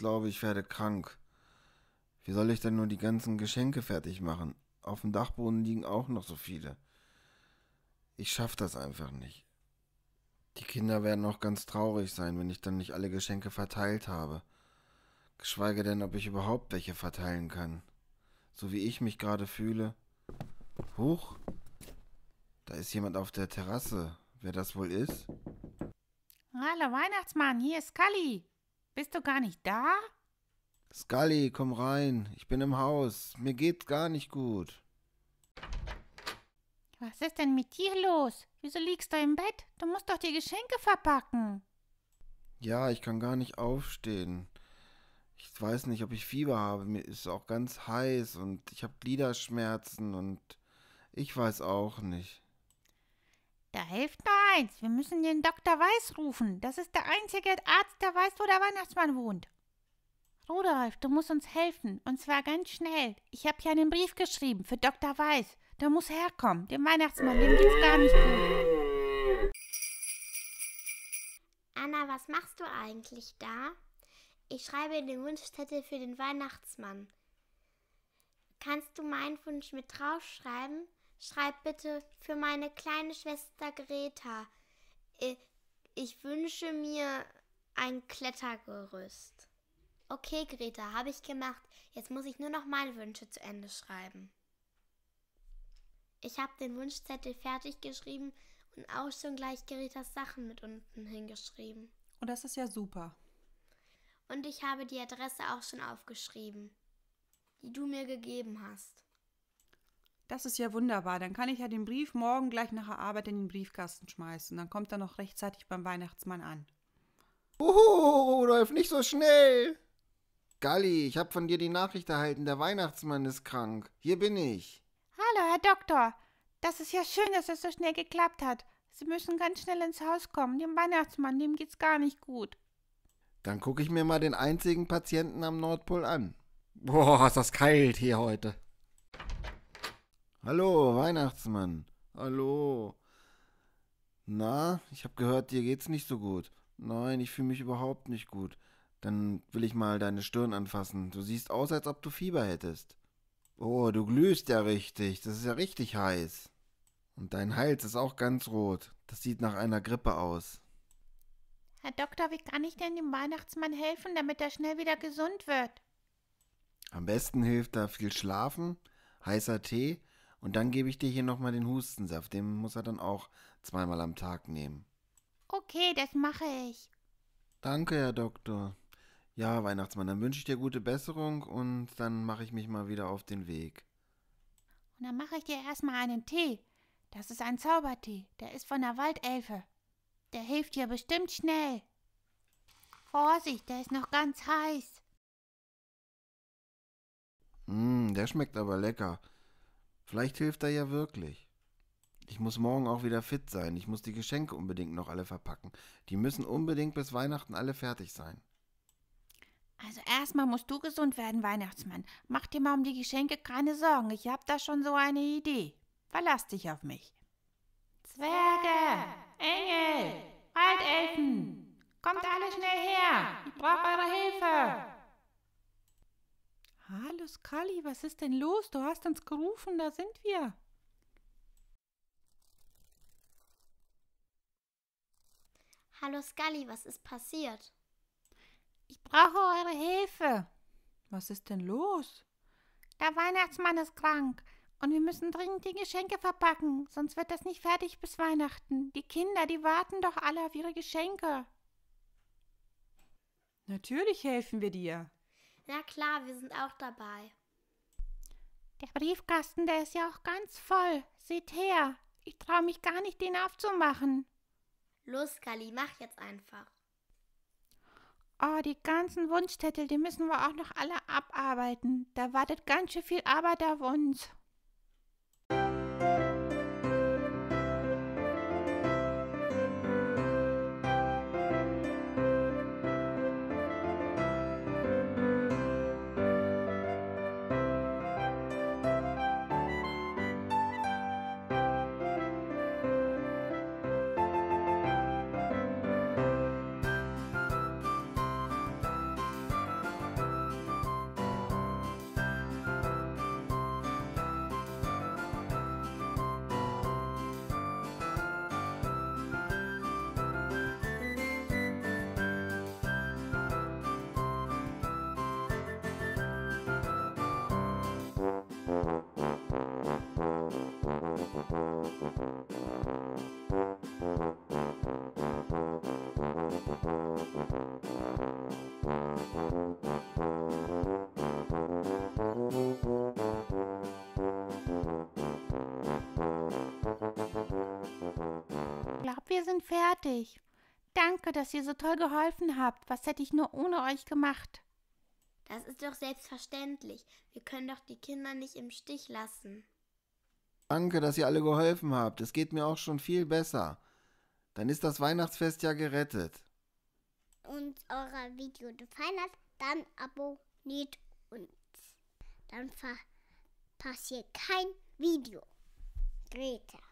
glaube, ich werde krank. Wie soll ich denn nur die ganzen Geschenke fertig machen? Auf dem Dachboden liegen auch noch so viele. Ich schaffe das einfach nicht. Die Kinder werden auch ganz traurig sein, wenn ich dann nicht alle Geschenke verteilt habe. Geschweige denn, ob ich überhaupt welche verteilen kann. So wie ich mich gerade fühle. Huch, da ist jemand auf der Terrasse. Wer das wohl ist? Hallo Weihnachtsmann, hier ist Kalli. Bist du gar nicht da? Scully, komm rein. Ich bin im Haus. Mir geht's gar nicht gut. Was ist denn mit dir los? Wieso liegst du im Bett? Du musst doch die Geschenke verpacken. Ja, ich kann gar nicht aufstehen. Ich weiß nicht, ob ich Fieber habe. Mir ist auch ganz heiß und ich habe Gliederschmerzen und ich weiß auch nicht. Da hilft nur eins. Wir müssen den Dr. Weiß rufen. Das ist der einzige Arzt, der weiß, wo der Weihnachtsmann wohnt. Rudolf, du musst uns helfen. Und zwar ganz schnell. Ich habe hier einen Brief geschrieben für Dr. Weiß. Der muss herkommen. Den Weihnachtsmann, dem geht's gar nicht gut. Anna, was machst du eigentlich da? Ich schreibe den Wunschzettel für den Weihnachtsmann. Kannst du meinen Wunsch mit draufschreiben? Schreib bitte für meine kleine Schwester Greta. Äh, ich wünsche mir ein Klettergerüst. Okay, Greta, habe ich gemacht. Jetzt muss ich nur noch meine Wünsche zu Ende schreiben. Ich habe den Wunschzettel fertig geschrieben und auch schon gleich Gretas Sachen mit unten hingeschrieben. Und das ist ja super. Und ich habe die Adresse auch schon aufgeschrieben, die du mir gegeben hast. Das ist ja wunderbar. Dann kann ich ja den Brief morgen gleich nach der Arbeit in den Briefkasten schmeißen. Dann kommt er noch rechtzeitig beim Weihnachtsmann an. Uhu, Rudolf, nicht so schnell! Galli, ich habe von dir die Nachricht erhalten, der Weihnachtsmann ist krank. Hier bin ich. Hallo, Herr Doktor. Das ist ja schön, dass es das so schnell geklappt hat. Sie müssen ganz schnell ins Haus kommen. Dem Weihnachtsmann, dem geht's gar nicht gut. Dann gucke ich mir mal den einzigen Patienten am Nordpol an. Boah, ist das kalt hier heute. Hallo, Weihnachtsmann. Hallo. Na, ich hab gehört, dir geht's nicht so gut. Nein, ich fühle mich überhaupt nicht gut. Dann will ich mal deine Stirn anfassen. Du siehst aus, als ob du Fieber hättest. Oh, du glühst ja richtig. Das ist ja richtig heiß. Und dein Hals ist auch ganz rot. Das sieht nach einer Grippe aus. Herr Doktor, wie kann ich denn dem Weihnachtsmann helfen, damit er schnell wieder gesund wird? Am besten hilft da viel Schlafen, heißer Tee und dann gebe ich dir hier nochmal den Hustensaft. Den muss er dann auch zweimal am Tag nehmen. Okay, das mache ich. Danke, Herr Doktor. Ja, Weihnachtsmann, dann wünsche ich dir gute Besserung und dann mache ich mich mal wieder auf den Weg. Und dann mache ich dir erstmal einen Tee. Das ist ein Zaubertee. Der ist von der Waldelfe. Der hilft dir bestimmt schnell. Vorsicht, der ist noch ganz heiß. Mh, hm, der schmeckt aber lecker. Vielleicht hilft er ja wirklich. Ich muss morgen auch wieder fit sein. Ich muss die Geschenke unbedingt noch alle verpacken. Die müssen unbedingt bis Weihnachten alle fertig sein. Also erstmal musst du gesund werden, Weihnachtsmann. Mach dir mal um die Geschenke keine Sorgen. Ich hab da schon so eine Idee. Verlass dich auf mich. Zwerge, Engel, Waldelfen, kommt alle schnell her. Ich brauche eure Hilfe. Hallo Scully, was ist denn los? Du hast uns gerufen, da sind wir. Hallo Scully, was ist passiert? Ich brauche eure Hilfe. Was ist denn los? Der Weihnachtsmann ist krank und wir müssen dringend die Geschenke verpacken, sonst wird das nicht fertig bis Weihnachten. Die Kinder, die warten doch alle auf ihre Geschenke. Natürlich helfen wir dir. Na klar, wir sind auch dabei. Der Briefkasten, der ist ja auch ganz voll. Seht her, ich traue mich gar nicht, den aufzumachen. Los, Kali, mach jetzt einfach. Oh, die ganzen Wunschzettel, die müssen wir auch noch alle abarbeiten. Da wartet ganz schön viel Arbeit auf uns. wir sind fertig. Danke, dass ihr so toll geholfen habt. Was hätte ich nur ohne euch gemacht? Das ist doch selbstverständlich. Wir können doch die Kinder nicht im Stich lassen. Danke, dass ihr alle geholfen habt. Es geht mir auch schon viel besser. Dann ist das Weihnachtsfest ja gerettet. Und euer Video gefallen hat, dann abonniert uns. Dann verpasst ihr kein Video. Greta.